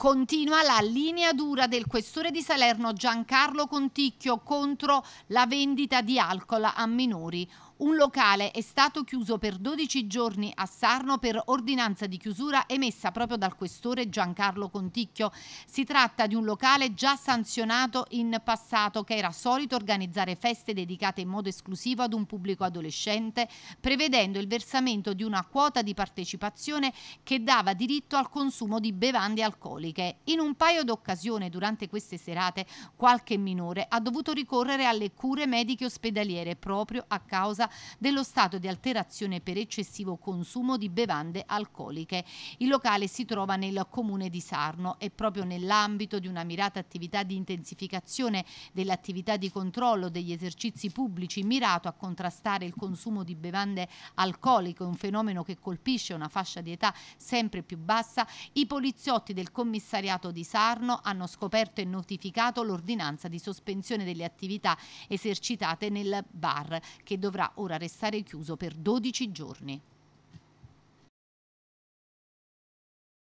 Continua la linea dura del questore di Salerno Giancarlo Conticchio contro la vendita di alcol a minori. Un locale è stato chiuso per 12 giorni a Sarno per ordinanza di chiusura emessa proprio dal questore Giancarlo Conticchio. Si tratta di un locale già sanzionato in passato che era solito organizzare feste dedicate in modo esclusivo ad un pubblico adolescente, prevedendo il versamento di una quota di partecipazione che dava diritto al consumo di bevande alcoliche. In un paio d'occasioni durante queste serate qualche minore ha dovuto ricorrere alle cure mediche ospedaliere proprio a causa dello stato di alterazione per eccessivo consumo di bevande alcoliche. Il locale si trova nel comune di Sarno e proprio nell'ambito di una mirata attività di intensificazione dell'attività di controllo degli esercizi pubblici mirato a contrastare il consumo di bevande alcoliche, un fenomeno che colpisce una fascia di età sempre più bassa, i poliziotti del commissariato di Sarno hanno scoperto e notificato l'ordinanza di sospensione delle attività esercitate nel bar che dovrà ora restare chiuso per 12 giorni.